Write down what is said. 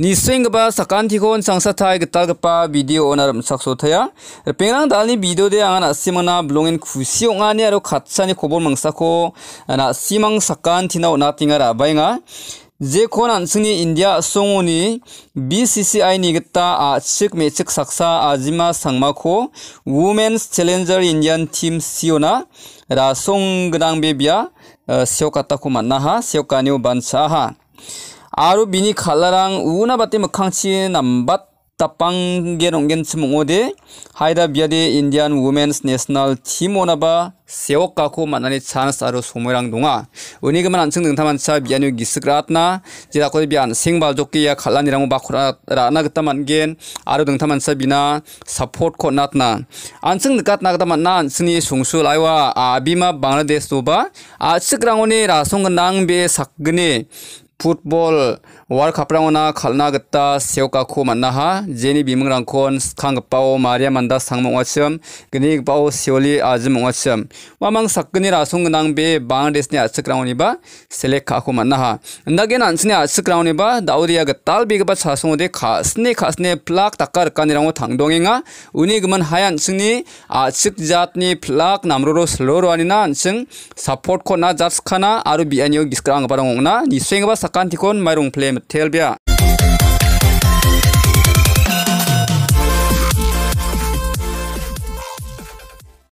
니생가 사칸티콘 상사타이 그따그빠 비디오 오나름 삭소타야 뱅랑 달니 비디오데 안간 아시마나 블롱엔 구시옹아니 아로 갓사니 고볼 망사코 나 시망 사칸티나 오나띵아라 바잉아 Zekho nantsingi indiak songo ni, BCCI nigata a cik me cik saksa a zima sangmako, Women's Challenger Indian Team Siona, ra song genangbebya, siyokatakumana ha, siyokanyu bansha ha. Arup bini khalarang uunabati mekangchi tapangge nonggen chumung ode haida biade indian women's national team onaba 세워가고 만나니 찬스아로 소모랑 동아 은이그만 안층 능타만차 미안유 기스그라트나 제다코데 비안 생발조끼야 칼란이랑 바코라나 그따만겐 아로 능타만차 비나 사포트 코나트나 안층 느까트나그따만나 안층이 송수 라이와 아비마 방글라데스 도바 아츠그랑오니 라송근낭베 삭그니 football world कपरांगना खालना गत्ता सेवकाखो मन्नाहा जेनि बिमंगरांखन खांगपाओ मारिया मंदा सांगमोंगासम गनि बाओ सेवली आजमोंगासम वामांग सक्कनि रासों गनांग बे बांग्लादेशनि आसुक्रावनिबा सेलेक्ट खाखो मन्नाहा नगेन आंसनि आसुक्रावनिबा दाउरिया गत्ताल बिगबा सासोंदे खासने खासने प्लाक तक्कर कानिरांगो थांदोंगेंगा उनि गमन हायान सिंनि आसुक जातनि प्लाक नामरोरो स्लोरो आनिना आंसं सपोर्ट खना जार्स खाना आरो बियानियो गिसक्रांग बारंगना निसेंगबा kan tikon marung phle mathel bia